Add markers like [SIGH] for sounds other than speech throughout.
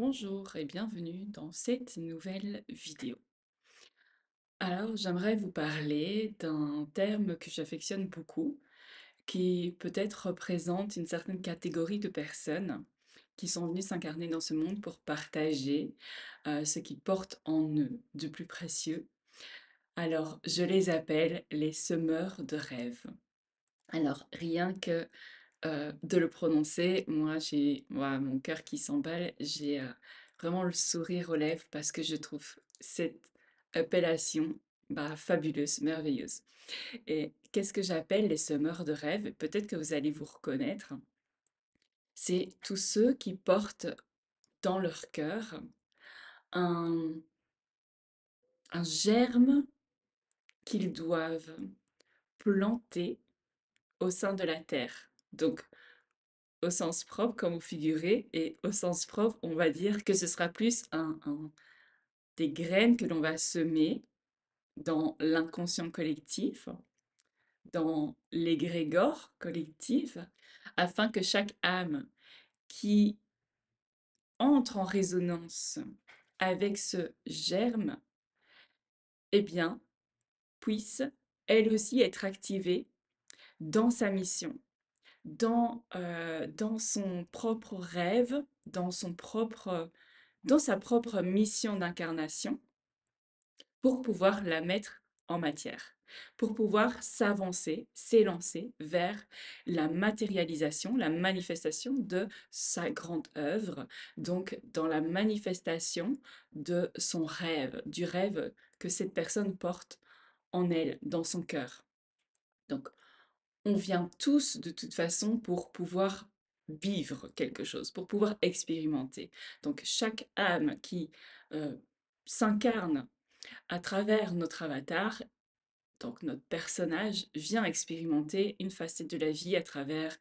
Bonjour et bienvenue dans cette nouvelle vidéo. Alors, j'aimerais vous parler d'un terme que j'affectionne beaucoup, qui peut-être représente une certaine catégorie de personnes qui sont venues s'incarner dans ce monde pour partager euh, ce qu'ils portent en eux de plus précieux. Alors, je les appelle les semeurs de rêves. Alors, rien que euh, de le prononcer. Moi, j'ai mon cœur qui s'emballe. J'ai euh, vraiment le sourire aux lèvres parce que je trouve cette appellation bah, fabuleuse, merveilleuse. Et qu'est-ce que j'appelle les semeurs de rêve Peut-être que vous allez vous reconnaître. C'est tous ceux qui portent dans leur cœur un germe qu'ils doivent planter au sein de la terre. Donc, au sens propre comme au figuré, et au sens propre, on va dire que ce sera plus un, des graines que l'on va semer dans l'inconscient collectif, dans l'égrégore collectif, afin que chaque âme qui entre en résonance avec ce germe, eh bien, puisse elle aussi être activée dans sa mission. Euh, dans, son propre rêve, dans, son propre, dans sa propre mission d'incarnation, pour pouvoir la mettre en matière, pour pouvoir s'avancer, s'élancer vers la matérialisation, la manifestation de sa grande œuvre, donc dans la manifestation de son rêve, du rêve que cette personne porte en elle, dans son cœur. Donc on vient tous de toute façon pour pouvoir vivre quelque chose, pour pouvoir expérimenter. Donc chaque âme qui euh, s'incarne à travers notre avatar, donc notre personnage, vient expérimenter une facette de la vie à travers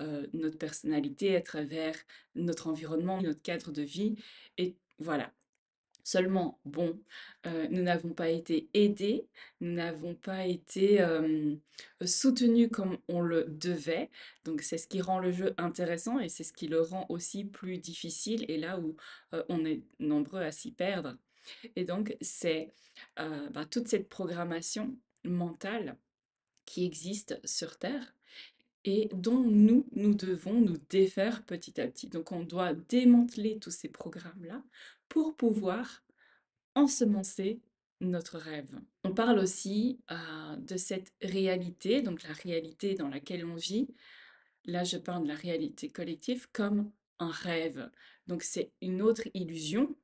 euh, notre personnalité, à travers notre environnement, notre cadre de vie. Et voilà, Seulement, bon, nous n'avons pas été aidés, nous n'avons pas été soutenus comme on le devait. Donc c'est ce qui rend le jeu intéressant et c'est ce qui le rend aussi plus difficile et là où on est nombreux à s'y perdre. Et donc c'est bah, toute cette programmation mentale qui existe sur Terre et dont nous, nous devons nous défaire petit à petit. Donc on doit démanteler tous ces programmes-là pour pouvoir ensemencer notre rêve. On parle aussi de cette réalité, donc la réalité dans laquelle on vit. Là, je parle de la réalité collective comme un rêve. Donc c'est une autre illusion.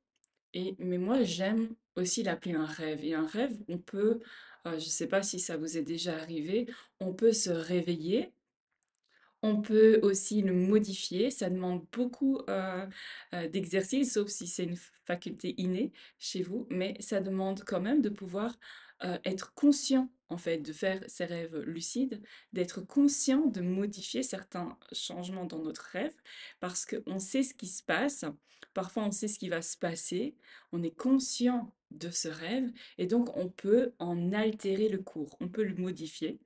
Et, mais moi, j'aime aussi l'appeler un rêve. Et un rêve, on peut, je ne sais pas si ça vous est déjà arrivé, on peut se réveiller on peut aussi le modifier. Ça demande beaucoup d'exercice, sauf si c'est une faculté innée chez vous, mais ça demande quand même de pouvoir être conscient, en fait, de faire ses rêves lucides, d'être conscient de modifier certains changements dans notre rêve, parce qu'on sait ce qui se passe, parfois on sait ce qui va se passer, on est conscient de ce rêve, et donc on peut en altérer le cours, on peut le modifier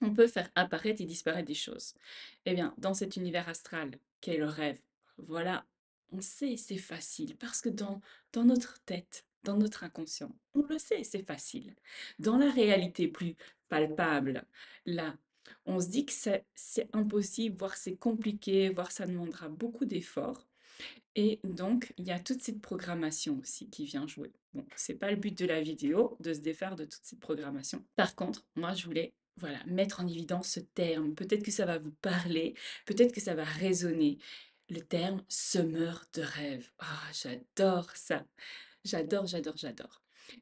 on peut faire apparaître et disparaître des choses. Eh bien, dans cet univers astral qu'est le rêve, voilà, on sait, c'est facile, parce que dans, dans notre tête, dans notre inconscient, on le sait, c'est facile. Dans la réalité plus palpable, là, on se dit que c'est impossible, voire c'est compliqué, voire ça demandera beaucoup d'efforts. Et donc, il y a toute cette programmation aussi qui vient jouer. Bon, c'est pas le but de la vidéo de se défaire de toute cette programmation. Par contre, moi, je voulais voilà, mettre en évidence ce terme. Peut-être que ça va vous parler, peut-être que ça va résonner. Le terme semeur de rêve. Ah, j'adore ça. J'adore, j'adore, j'adore.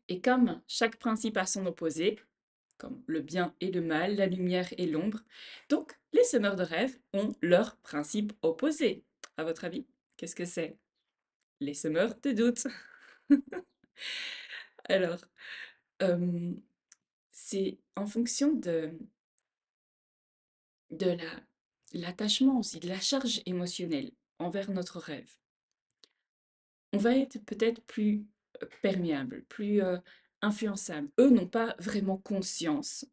Et comme chaque principe a son opposé, comme le bien et le mal, la lumière et l'ombre, donc les semeurs de rêve ont leur principe opposé. À votre avis, qu'est-ce que c'est Les semeurs de doute. [LAUGHS] Alors, c'est en fonction de, de l'attachement aussi, de la charge émotionnelle envers notre rêve. On va être peut-être plus perméable, plus influençable. Eux n'ont pas vraiment conscience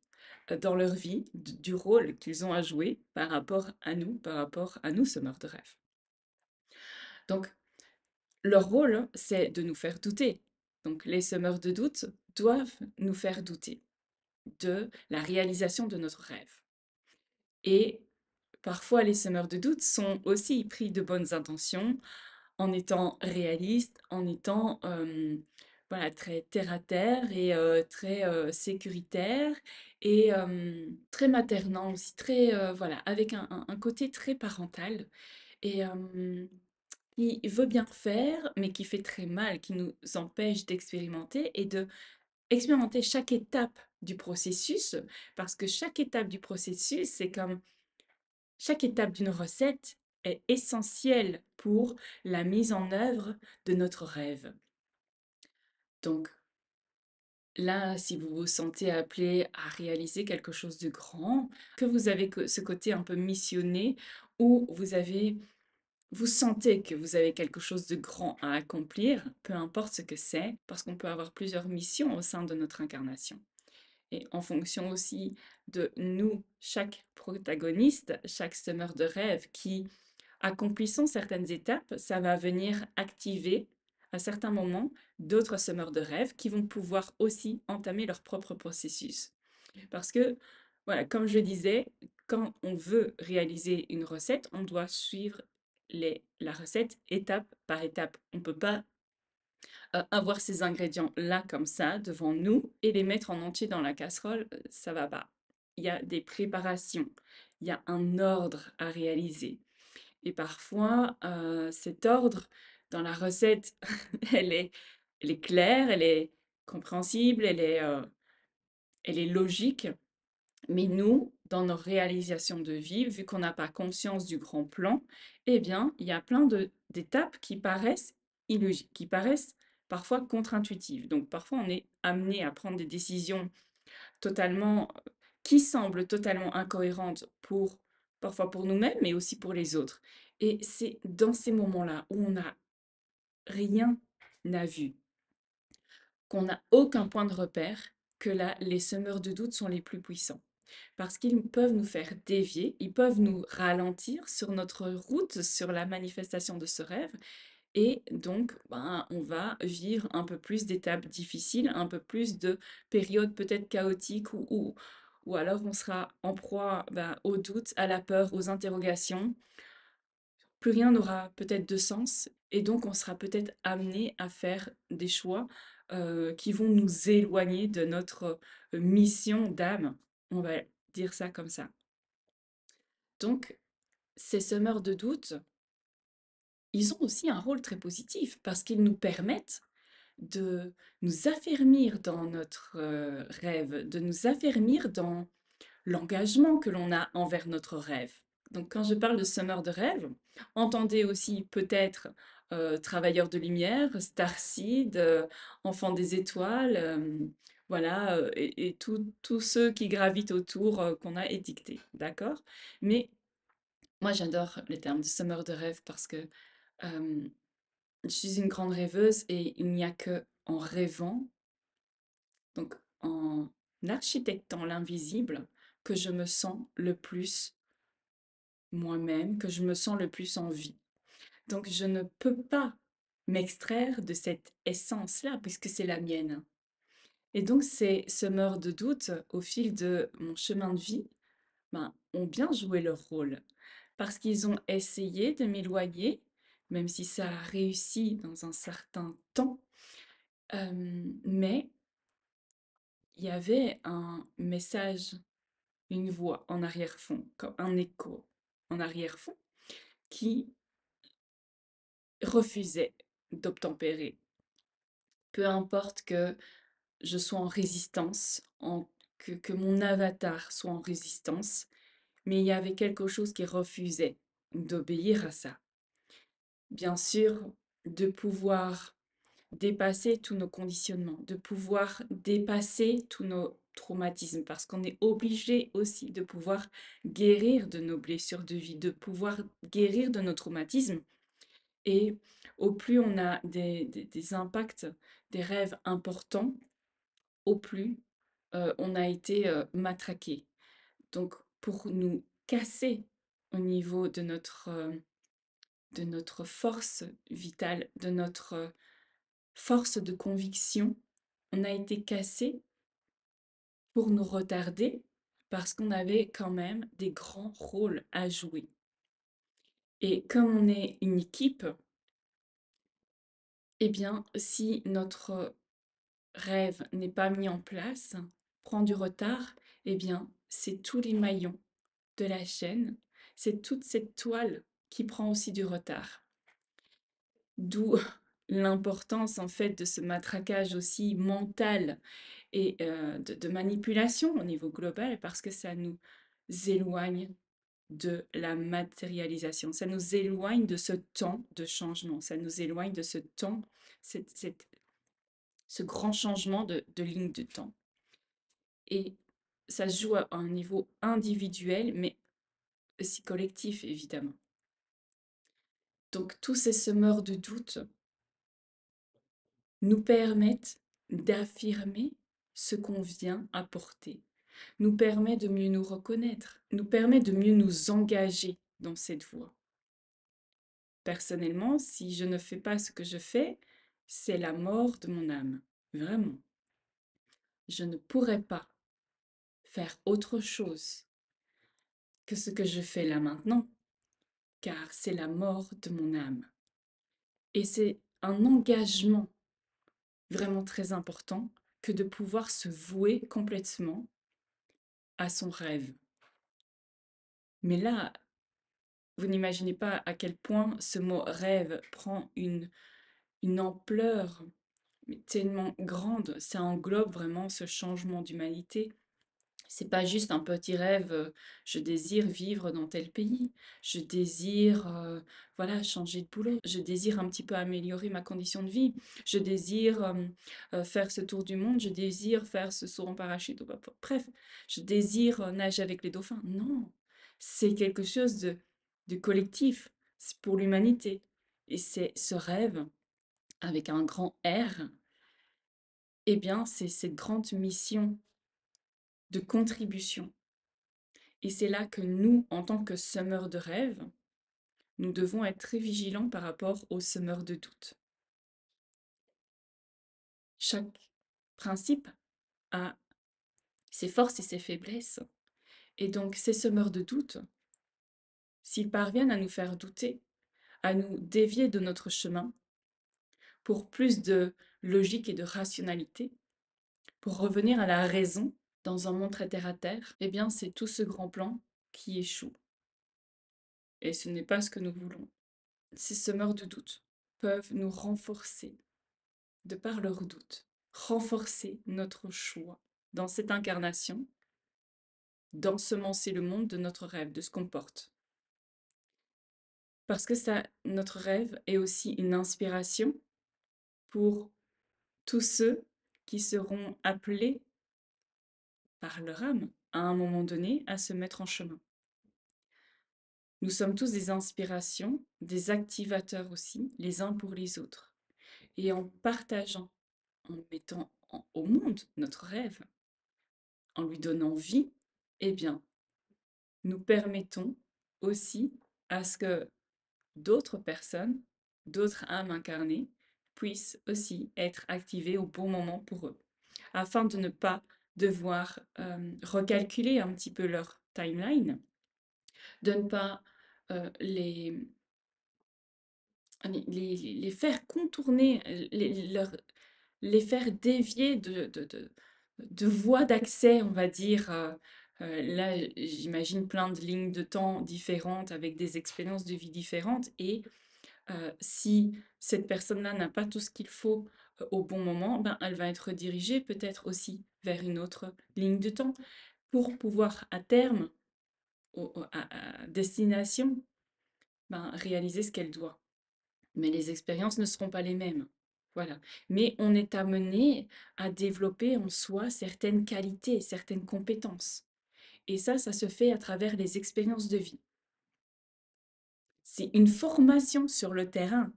dans leur vie du rôle qu'ils ont à jouer par rapport à nous, par rapport à nous, semeurs de rêve. Donc, leur rôle, hein, c'est de nous faire douter. Donc, les semeurs de doute doivent nous faire douter de la réalisation de notre rêve. Et parfois, les semeurs de doutes sont aussi pris de bonnes intentions, en étant réalistes, en étant voilà, très terre-à-terre et très sécuritaire et très maternant aussi, très, voilà, avec un, côté très parental. Et qui veut bien faire, mais qui fait très mal, qui nous empêche d'expérimenter et de expérimenter chaque étape du processus, parce que chaque étape du processus, c'est comme chaque étape d'une recette est essentielle pour la mise en œuvre de notre rêve. Donc, là, si vous vous sentez appelé à réaliser quelque chose de grand, que vous avez ce côté un peu missionné, où vous avez vous sentez que vous avez quelque chose de grand à accomplir, peu importe ce que c'est, parce qu'on peut avoir plusieurs missions au sein de notre incarnation. Et en fonction aussi de nous, chaque protagoniste, chaque semeur de rêve qui, accomplissons certaines étapes, ça va venir activer à certains moments d'autres semeurs de rêve qui vont pouvoir aussi entamer leur propre processus. Parce que, voilà, comme je disais, quand on veut réaliser une recette, on doit suivre la recette étape par étape. On ne peut pas euh, avoir ces ingrédients-là comme ça devant nous et les mettre en entier dans la casserole, euh, ça va pas. Il y a des préparations, il y a un ordre à réaliser. Et parfois, euh, cet ordre dans la recette, [LAUGHS] elle, est, claire, elle est compréhensible, elle est logique, mais nous, dans nos réalisations de vie, vu qu'on n'a pas conscience du grand plan, eh bien, il y a plein d'étapes qui paraissent qui paraissent parfois contre-intuitives. Donc parfois, on est amené à prendre des décisions totalement qui semblent totalement incohérentes pour parfois pour nous-mêmes, mais aussi pour les autres. Et c'est dans ces moments-là où on n'a rien à vu, qu'on n'a aucun point de repère, que les semeurs de doute sont les plus puissants parce qu'ils peuvent nous faire dévier, ils peuvent nous ralentir sur notre route, sur la manifestation de ce rêve. Et donc, ben, on va vivre un peu plus d'étapes difficiles, un peu plus de périodes peut-être chaotiques ou, ou, alors on sera en proie ben, au doute, à la peur, aux interrogations. Plus rien n'aura peut-être de sens et donc on sera peut-être amené à faire des choix euh, qui vont nous éloigner de notre euh, mission d'âme. On va dire ça comme ça. Donc, ces semeurs de doute, ils ont aussi un rôle très positif parce qu'ils nous permettent de nous affermir dans notre euh, rêve, de nous affermir dans l'engagement que l'on a envers notre rêve. Donc quand je parle de semeurs de rêve, entendez aussi peut-être euh, travailleurs de lumière, starseed, euh, enfants des étoiles, voilà, et, tous ceux qui gravitent autour qu'on a édictés, d'accord Mais moi, j'adore le terme de summer de rêve parce que je suis une grande rêveuse et il n'y a que en rêvant, donc en architectant l'invisible, que je me sens le plus moi-même, que je me sens le plus en vie. Donc je ne peux pas m'extraire de cette essence-là puisque c'est la mienne. Et donc, ces semeurs de doute, au fil de mon chemin de vie, ben, ont bien joué leur rôle. Parce qu'ils ont essayé de m'éloigner, même si ça a réussi dans un certain temps. mais il y avait un message, une voix en arrière-fond, comme un écho en arrière-fond, qui refusait d'obtempérer. Peu importe que je sois en résistance, en, que, mon avatar soit en résistance, mais il y avait quelque chose qui refusait d'obéir à ça. Bien sûr, de pouvoir dépasser tous nos conditionnements, de pouvoir dépasser tous nos traumatismes, parce qu'on est obligé aussi de pouvoir guérir de nos blessures de vie, de pouvoir guérir de nos traumatismes. Et au plus on a des, des impacts, des rêves importants, au plus, on a été matraqué. Donc, pour nous casser au niveau de notre, de notre force vitale, de notre force de conviction, on a été cassé pour nous retarder parce qu'on avait quand même des grands rôles à jouer. Et comme on est une équipe, et eh bien, si notre rêve n'est pas mis en place, prend du retard, eh bien, c'est tous les maillons de la chaîne, c'est toute cette toile qui prend aussi du retard. D'où [LAUGHS] l'importance en fait de ce matraquage aussi mental et euh, de, manipulation au niveau global parce que ça nous éloigne de la matérialisation. Ça nous éloigne de ce temps de changement, ça nous éloigne de ce temps, cette, cette ce grand changement de, ligne de temps. Et ça joue à un niveau individuel, mais aussi collectif, évidemment. Donc tous ces semeurs de doute nous permettent d'affirmer ce qu'on vient apporter, nous permet de mieux nous reconnaître, nous permet de mieux nous engager dans cette voie. Personnellement, si je ne fais pas ce que je fais, c'est la mort de mon âme, vraiment. Je ne pourrais pas faire autre chose que ce que je fais là maintenant, car c'est la mort de mon âme. Et c'est un engagement vraiment très important que de pouvoir se vouer complètement à son rêve. Mais là, vous n'imaginez pas à quel point ce mot rêve prend une une ampleur tellement grande, ça englobe vraiment ce changement d'humanité. C'est pas juste un petit rêve, je désire vivre dans tel pays, je désire voilà changer de boulot, je désire un petit peu améliorer ma condition de vie, je désire faire ce tour du monde, je désire faire ce saut en parachute, bref, je désire nager avec les dauphins. Non, c'est quelque chose de, de collectif, c'est pour l'humanité. Et c'est ce rêve avec un grand R, eh bien, c'est cette grande mission de contribution. Et c'est là que nous, en tant que semeurs de rêve, nous devons être très vigilants par rapport aux semeurs de doute. Chaque principe a ses forces et ses faiblesses. Et donc, ces semeurs de doute, s'ils parviennent à nous faire douter, à nous dévier de notre chemin, pour plus de logique et de rationalité, pour revenir à la raison dans un monde très terre-à-terre, eh bien c'est tout ce grand plan qui échoue. Et ce n'est pas ce que nous voulons. Ces semeurs de doute peuvent nous renforcer, de par leurs doutes, renforcer notre choix dans cette incarnation, d'ensemencer le monde de notre rêve, de ce qu'on porte. Parce que notre rêve est aussi une inspiration pour tous ceux qui seront appelés par leur âme à un moment donné à se mettre en chemin. Nous sommes tous des inspirations, des activateurs aussi, les uns pour les autres. Et en partageant, en mettant au monde notre rêve, en lui donnant vie, eh bien, nous permettons aussi à ce que d'autres personnes, d'autres âmes incarnées, puissent aussi être activés au bon moment pour eux, afin de ne pas devoir recalculer un petit peu leur timeline, de ne pas les, les, faire contourner, les, leur, les faire dévier de, de, de, voies d'accès, on va dire. Euh, là, j'imagine plein de lignes de temps différentes avec des expériences de vie différentes et si cette personne-là n'a pas tout ce qu'il faut au bon moment, ben, elle va être dirigée peut-être aussi vers une autre ligne de temps pour pouvoir à terme, à, destination, ben, réaliser ce qu'elle doit. Mais les expériences ne seront pas les mêmes. Voilà. Mais on est amené à développer en soi certaines qualités, certaines compétences. Et ça, ça se fait à travers les expériences de vie c'est une formation sur le terrain.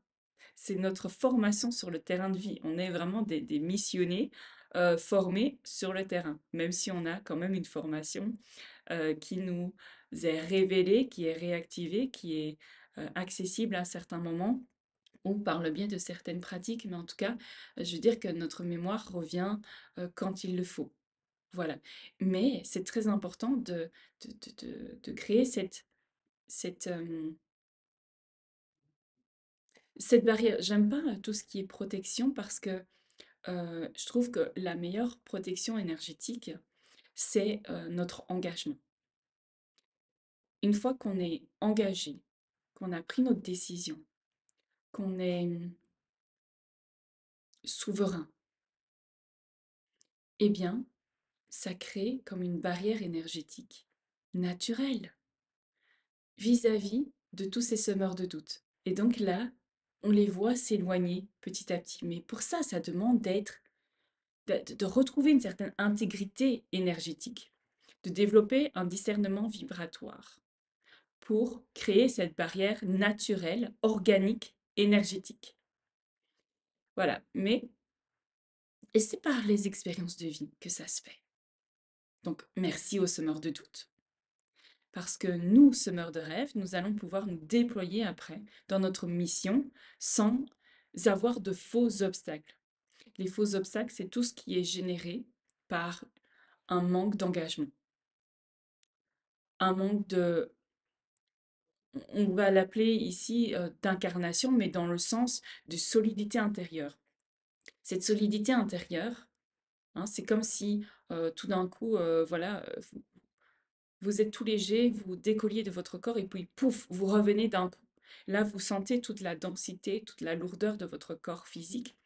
C'est notre formation sur le terrain de vie. On est vraiment des, des missionnés formés sur le terrain, même si on a quand même une formation qui nous est révélée, qui est réactivée, qui est accessible à certains moments ou par le biais de certaines pratiques, mais en tout cas, je veux dire que notre mémoire revient quand il le faut. Voilà. Mais c'est très important de, de, créer cette, cette, cette barrière, j'aime pas tout ce qui est protection parce que je trouve que la meilleure protection énergétique, c'est notre engagement. Une fois qu'on est engagé, qu'on a pris notre décision, qu'on est mmh, souverain, eh bien, ça crée comme une barrière énergétique naturelle vis-à-vis de tous ces semeurs de doute. Et donc là, on les voit s'éloigner petit à petit. Mais pour ça, ça demande d'être, de, retrouver une certaine intégrité énergétique, de développer un discernement vibratoire pour créer cette barrière naturelle, organique, énergétique. Voilà, mais et c'est par les expériences de vie que ça se fait. Donc merci aux semeurs de doute parce que nous, semeurs de rêve, nous allons pouvoir nous déployer après dans notre mission sans avoir de faux obstacles. Les faux obstacles, c'est tout ce qui est généré par un manque d'engagement, un manque de... On va l'appeler ici euh, d'incarnation, mais dans le sens de solidité intérieure. Cette solidité intérieure, hein, c'est comme si euh, tout d'un coup, euh, voilà, vous êtes tout léger, vous décolliez de votre corps et puis pouf, vous revenez d'un coup. Là, vous sentez toute la densité, toute la lourdeur de votre corps physique.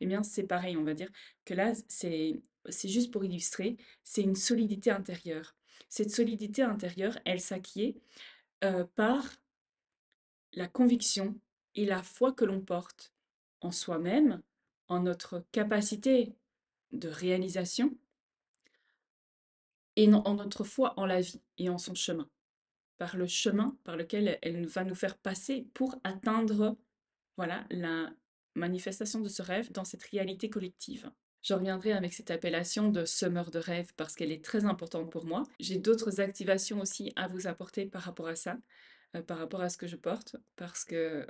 Eh bien, c'est pareil, on va dire que là, c'est juste pour illustrer, c'est une solidité intérieure. Cette solidité intérieure, elle s'acquiert euh, par la conviction et la foi que l'on porte en soi-même, en notre capacité de réalisation et en notre foi en la vie et en son chemin, par le chemin par lequel elle va nous faire passer pour atteindre voilà la manifestation de ce rêve dans cette réalité collective. Je reviendrai avec cette appellation de semeur de rêve parce qu'elle est très importante pour moi. J'ai d'autres activations aussi à vous apporter par rapport à ça, euh, par rapport à ce que je porte, parce que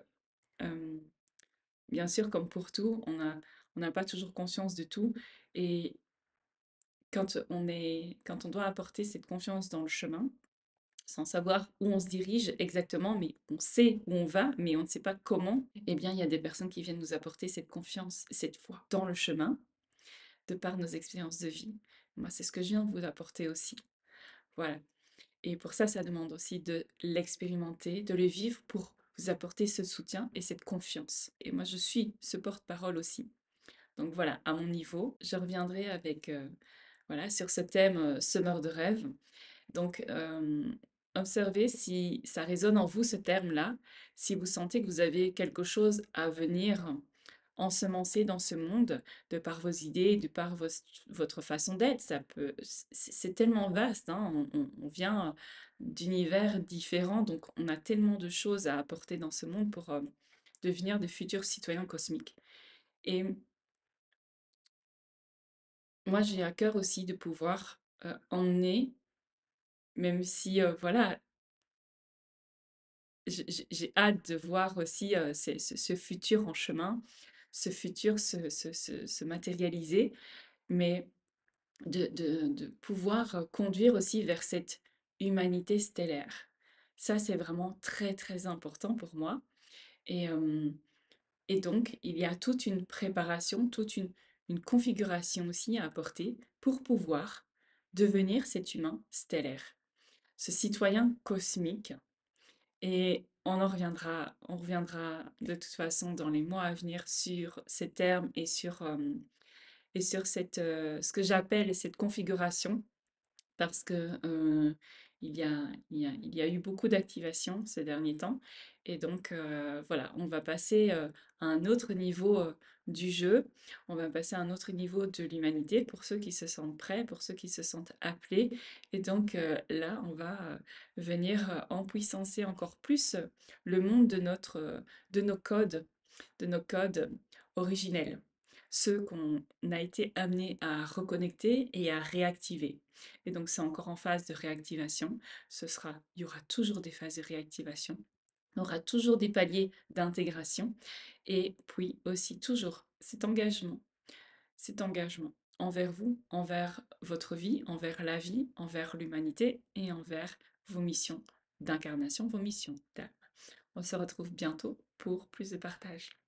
bien sûr, comme pour tout, on n'a on n'a pas toujours conscience de tout et quand on, est, quand on doit apporter cette confiance dans le chemin, sans savoir où on se dirige exactement, mais on sait où on va, mais on ne sait pas comment, eh bien, il y a des personnes qui viennent nous apporter cette confiance, cette foi dans le chemin, de par nos expériences de vie. Moi, c'est ce que je viens de vous apporter aussi. Voilà. Et pour ça, ça demande aussi de l'expérimenter, de le vivre pour vous apporter ce soutien et cette confiance. Et moi, je suis ce porte-parole aussi. Donc voilà, à mon niveau, je reviendrai avec... Euh, voilà, sur ce thème semeur de rêve. Donc, observez si ça résonne en vous ce terme-là, si vous sentez que vous avez quelque chose à venir ensemencer dans ce monde de par vos idées, de par votre façon d'être. Ça peut, c'est tellement vaste. Hein, on, vient d'univers différents, donc on a tellement de choses à apporter dans ce monde pour devenir de futurs citoyens cosmiques. Et moi, j'ai à cœur aussi de pouvoir, emmener, même si, voilà j'ai hâte de voir aussi, ce futur en chemin, ce futur se se matérialiser, mais de de de pouvoir, conduire aussi vers cette humanité stellaire. Ça, c'est vraiment très, très important pour moi et et donc il y a toute une préparation, toute une configuration aussi à apporter pour pouvoir devenir cet humain stellaire, ce citoyen cosmique. Et on en reviendra, on reviendra de toute façon dans les mois à venir sur ces termes et sur, euh, et sur cette, euh, ce que j'appelle cette configuration, parce que euh, il y a, eu beaucoup d'activations ces derniers temps. Et donc, euh, voilà, on va passer euh, à un autre niveau euh, du jeu, on va passer à un autre niveau de l'humanité pour ceux qui se sentent prêts, pour ceux qui se sentent appelés. Et donc là, on va venir empuissancer encore plus le monde de, notre, de nos codes, de nos codes originels ceux qu'on a été amené à reconnecter et à réactiver. Et donc c'est encore en phase de réactivation. Ce sera, il y aura toujours des phases de réactivation. Il y aura toujours des paliers d'intégration. Et puis aussi toujours cet engagement. Cet engagement envers vous, envers votre vie, envers la vie, envers l'humanité et envers vos missions d'incarnation, vos missions d'âme. On se retrouve bientôt pour plus de partage.